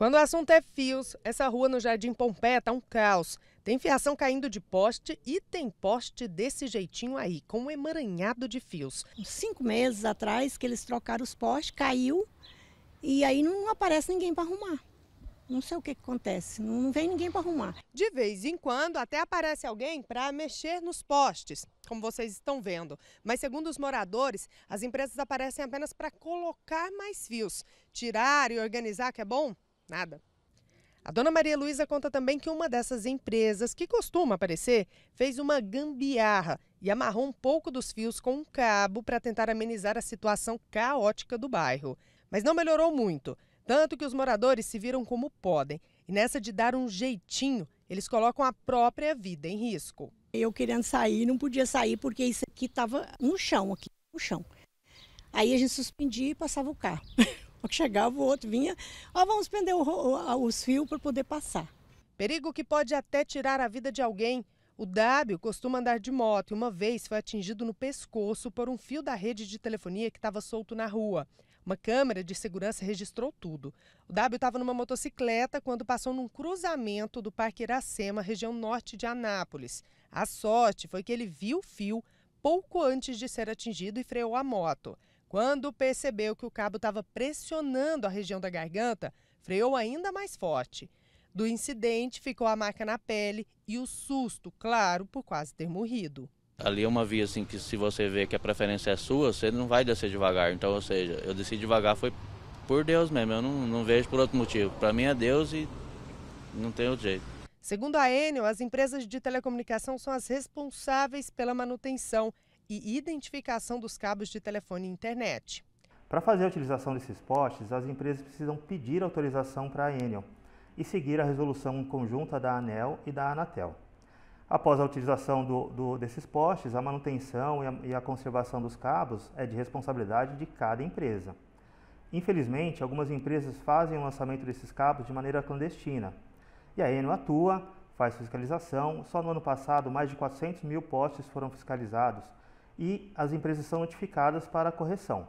Quando o assunto é fios, essa rua no Jardim Pompeia tá um caos. Tem fiação caindo de poste e tem poste desse jeitinho aí, com um emaranhado de fios. Cinco meses atrás que eles trocaram os postes, caiu e aí não aparece ninguém para arrumar. Não sei o que, que acontece, não, não vem ninguém para arrumar. De vez em quando até aparece alguém para mexer nos postes, como vocês estão vendo. Mas segundo os moradores, as empresas aparecem apenas para colocar mais fios. Tirar e organizar que é bom? Nada. A dona Maria Luísa conta também que uma dessas empresas que costuma aparecer fez uma gambiarra e amarrou um pouco dos fios com um cabo para tentar amenizar a situação caótica do bairro. Mas não melhorou muito, tanto que os moradores se viram como podem. E nessa de dar um jeitinho, eles colocam a própria vida em risco. Eu querendo sair, não podia sair porque isso aqui estava no chão, aqui no chão. Aí a gente suspendia e passava o carro. que chegava, o outro vinha, ó, vamos prender o, os fios para poder passar. Perigo que pode até tirar a vida de alguém. O Dábio costuma andar de moto e uma vez foi atingido no pescoço por um fio da rede de telefonia que estava solto na rua. Uma câmera de segurança registrou tudo. O W estava numa motocicleta quando passou num cruzamento do Parque Iracema, região norte de Anápolis. A sorte foi que ele viu o fio pouco antes de ser atingido e freou a moto. Quando percebeu que o cabo estava pressionando a região da garganta, freou ainda mais forte. Do incidente ficou a marca na pele e o susto, claro, por quase ter morrido. Ali é uma via assim que se você vê que a preferência é sua, você não vai descer devagar. Então, ou seja, eu desci devagar foi por Deus mesmo, eu não, não vejo por outro motivo. Para mim é Deus e não tem outro jeito. Segundo a Enel, as empresas de telecomunicação são as responsáveis pela manutenção e identificação dos cabos de telefone e internet. Para fazer a utilização desses postes, as empresas precisam pedir autorização para a Enel e seguir a resolução conjunta da ANEL e da Anatel. Após a utilização do, do, desses postes, a manutenção e a, e a conservação dos cabos é de responsabilidade de cada empresa. Infelizmente, algumas empresas fazem o lançamento desses cabos de maneira clandestina. E a Enel atua, faz fiscalização. Só no ano passado, mais de 400 mil postes foram fiscalizados, e as empresas são notificadas para a correção.